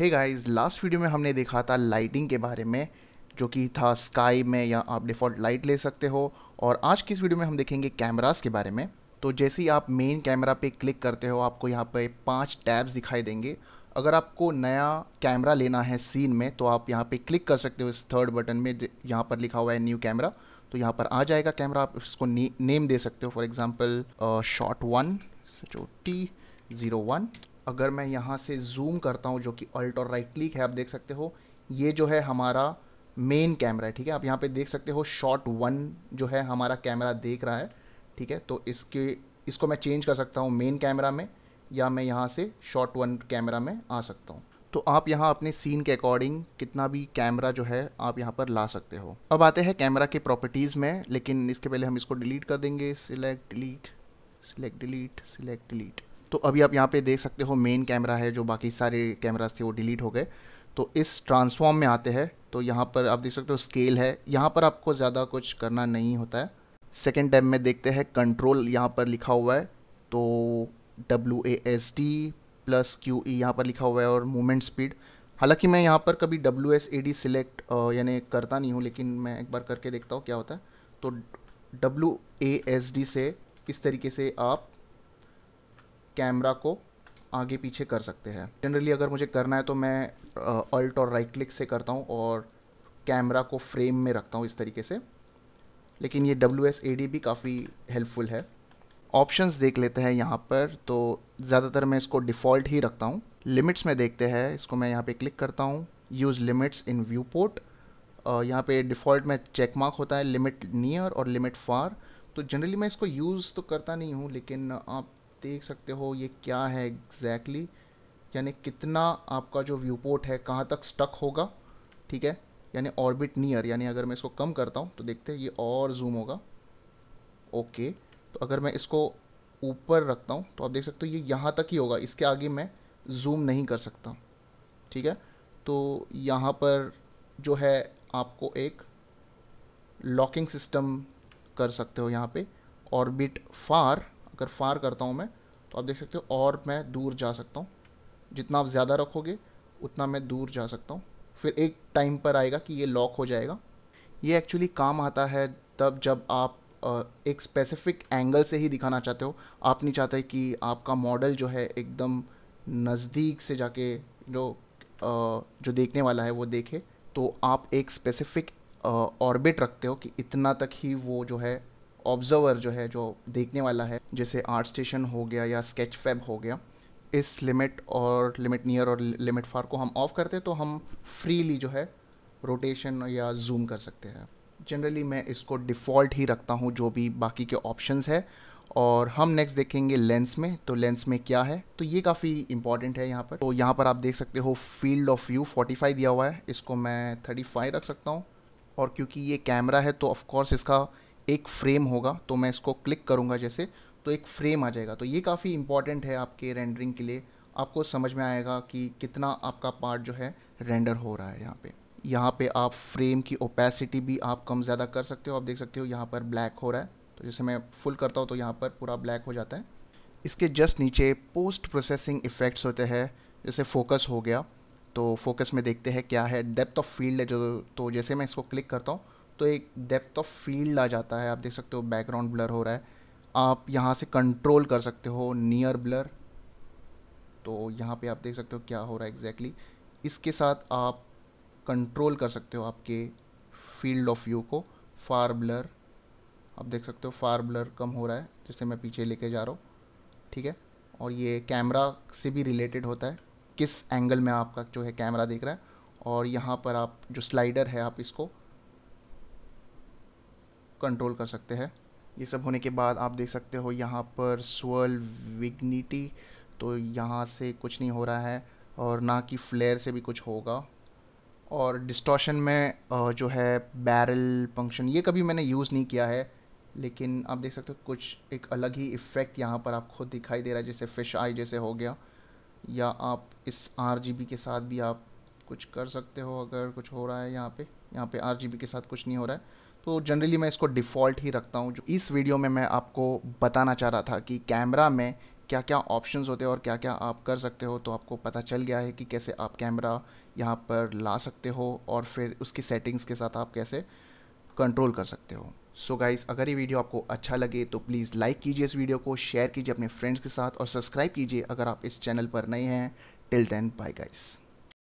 Hey guys last video में हमने देखा था लाइटिंग के बारे में जो कि था स्काई में या आप डिफ़ॉल्ट लाइट ले सकते हो और आज की इस वीडियो में हम देखेंगे कैमरास के बारे में तो जैसे ही आप मेन कैमरा पे क्लिक करते हो आपको यहाँ पे पांच टैब्स दिखाई देंगे अगर आपको नया कैमरा लेना है सीन में तो आप यहाँ पर क्लिक कर सकते हो इस थर्ड बटन में यहाँ पर लिखा हुआ है न्यू कैमरा तो यहाँ पर आ जाएगा कैमरा आप इसको ने, नेम दे सकते हो फॉर एग्ज़ाम्पल शॉट वन सचो टी ज़ीरो वन अगर मैं यहाँ से जूम करता हूँ जो कि अल्ट और राइट क्लिक है आप देख सकते हो ये जो है हमारा मेन कैमरा है ठीक है आप यहाँ पे देख सकते हो शॉट वन जो है हमारा कैमरा देख रहा है ठीक है तो इसके इसको मैं चेंज कर सकता हूँ मेन कैमरा में या मैं यहाँ से शॉट वन कैमरा में आ सकता हूँ तो आप यहाँ अपने सीन के अकॉर्डिंग कितना भी कैमरा जो है आप यहाँ पर ला सकते हो अब आते हैं कैमरा के प्रॉपर्टीज़ में लेकिन इसके पहले हम इसको डिलीट कर देंगे select delete select delete select delete तो अभी आप यहाँ पे देख सकते हो मेन कैमरा है जो बाकी सारे कैमराज थे वो डिलीट हो गए तो इस ट्रांसफॉर्म में आते हैं तो यहाँ पर आप देख सकते हो स्केल है यहाँ पर आपको ज़्यादा कुछ करना नहीं होता है सेकेंड टैब में देखते हैं कंट्रोल यहाँ पर लिखा हुआ है तो W A S D plus Q E यहाँ पर लिखा हुआ है और मूवमेंट स्पीड हालांकि मैं यहाँ पर कभी W S A D select यानी करता नहीं हूँ लेकिन मैं एक बार करके देखता हूँ क्या होता है तो डब्ल्यू ए एस डी से इस तरीके से आप कैमरा को आगे पीछे कर सकते हैं जनरली अगर मुझे करना है तो मैं अल्ट और राइट क्लिक से करता हूँ और कैमरा को फ्रेम में रखता हूँ इस तरीके से लेकिन ये डब्ल्यू एस ए डी भी काफ़ी हेल्पफुल है ऑप्शंस देख लेते हैं यहाँ पर तो ज़्यादातर मैं इसको डिफ़ॉल्ट ही रखता हूँ लिमिट्स में देखते हैं इसको मैं यहाँ पे क्लिक करता हूँ use limits in viewport यहाँ पे डिफ़ॉल्ट में चेक मार्क होता है लिमिट नियर और लिमिट फार तो जनरली मैं इसको यूज़ तो करता नहीं हूँ लेकिन आप देख सकते हो ये क्या है एग्जैक्टली exactly, यानी कितना आपका जो व्यू पोर्ट है कहाँ तक स्टक होगा ठीक है यानी ऑर्बिट नियर यानी अगर मैं इसको कम करता हूँ तो देखते हैं ये और जूम होगा ओके तो अगर मैं इसको ऊपर रखता हूँ तो आप देख सकते हो ये यहाँ तक ही होगा इसके आगे मैं जूम नहीं कर सकता ठीक है तो यहाँ पर जो है आपको एक लॉकिंग सिस्टम कर सकते हो यहाँ पे ऑर्बिट फार अगर फार करता हूँ मैं तो आप देख सकते हो और मैं दूर जा सकता हूँ जितना आप ज़्यादा रखोगे उतना मैं दूर जा सकता हूँ फिर एक टाइम पर आएगा कि ये लॉक हो जाएगा ये एक्चुअली काम आता है तब जब आप एक स्पेसिफिक एंगल से ही दिखाना चाहते हो आप नहीं चाहते कि आपका मॉडल जो है एकदम नज़दीक से जाके जो जो देखने वाला है वो देखे तो आप एक स्पेसिफिक ऑर्बिट रखते हो कि इतना तक ही वो जो है ऑब्जर्वर जो है जो देखने वाला है जैसे आर्ट स्टेशन हो गया या स्केच फैब हो गया इस लिमिट और लिमिट नियर और लिमिट फार को हम ऑफ करते तो हम फ्रीली जो है रोटेशन या जूम कर सकते हैं जनरली मैं इसको डिफ़ॉल्ट ही रखता हूँ जो भी बाकी के ऑप्शंस है और हम नेक्स्ट देखेंगे लेंस में तो लेंस में क्या है तो ये काफ़ी इंपॉर्टेंट है यहाँ पर तो यहाँ पर आप देख सकते हो फील्ड ऑफ व्यू 45 दिया हुआ है इसको मैं 35 रख सकता हूँ और क्योंकि ये कैमरा है तो ऑफ़ कोर्स इसका एक फ्रेम होगा तो मैं इसको क्लिक करूँगा जैसे तो एक फ्रेम आ जाएगा तो ये काफ़ी इंपॉर्टेंट है आपके रेंडरिंग के लिए आपको समझ में आएगा कि कितना आपका पार्ट जो है रेंडर हो रहा है यहाँ पे यहाँ पे आप फ्रेम की ओपेसिटी भी आप कम ज़्यादा कर सकते हो आप देख सकते हो यहाँ पर ब्लैक हो रहा है तो जैसे मैं फुल करता हूँ तो यहाँ पर पूरा ब्लैक हो जाता है इसके जस्ट नीचे पोस्ट प्रोसेसिंग इफ़ेक्ट्स होते हैं जैसे फोकस हो गया तो फोकस में देखते हैं क्या है डेप्थ ऑफ फील्ड है जो तो जैसे मैं इसको क्लिक करता हूँ तो एक डेप्थ ऑफ फील्ड आ जाता है आप देख सकते हो बैकग्राउंड ब्लर हो रहा है आप यहाँ से कंट्रोल कर सकते हो नियर ब्लर तो यहाँ पे आप देख सकते हो क्या हो रहा है एग्जैक्टली exactly. इसके साथ आप कंट्रोल कर सकते हो आपके फील्ड ऑफ व्यू को फार ब्लर आप देख सकते हो फार ब्लर कम हो रहा है जैसे मैं पीछे लेके जा रहा हूँ ठीक है और ये कैमरा से भी रिलेटेड होता है किस एंगल में आपका जो है कैमरा देख रहा है और यहाँ पर आप जो स्लाइडर है आप इसको कंट्रोल कर सकते हैं ये सब होने के बाद आप देख सकते हो यहाँ पर स्वर्ल विग्निटी तो यहाँ से कुछ नहीं हो रहा है और ना कि फ्लेयर से भी कुछ होगा और डिस्टॉशन में जो है बैरल फंक्शन ये कभी मैंने यूज़ नहीं किया है लेकिन आप देख सकते हो कुछ एक अलग ही इफ़ेक्ट यहाँ पर आप खुद दिखाई दे रहा है जैसे फ़िश आई जैसे हो गया या आप इस आर के साथ भी आप कुछ कर सकते हो अगर कुछ हो रहा है यहाँ पे यहाँ पे आर के साथ कुछ नहीं हो रहा है तो जनरली मैं इसको डिफ़ॉल्ट ही रखता हूँ जो इस वीडियो में मैं आपको बताना चाह रहा था कि कैमरा में क्या क्या ऑप्शंस होते हैं और क्या क्या आप कर सकते हो तो आपको पता चल गया है कि कैसे आप कैमरा यहाँ पर ला सकते हो और फिर उसकी सेटिंग्स के साथ आप कैसे कंट्रोल कर सकते हो सो so गाइज़ अगर ये वीडियो आपको अच्छा लगे तो प्लीज़ लाइक कीजिए इस वीडियो को शेयर कीजिए अपने फ्रेंड्स के साथ और सब्सक्राइब कीजिए अगर आप इस चैनल पर नए हैं टिल देन बाय गाइज़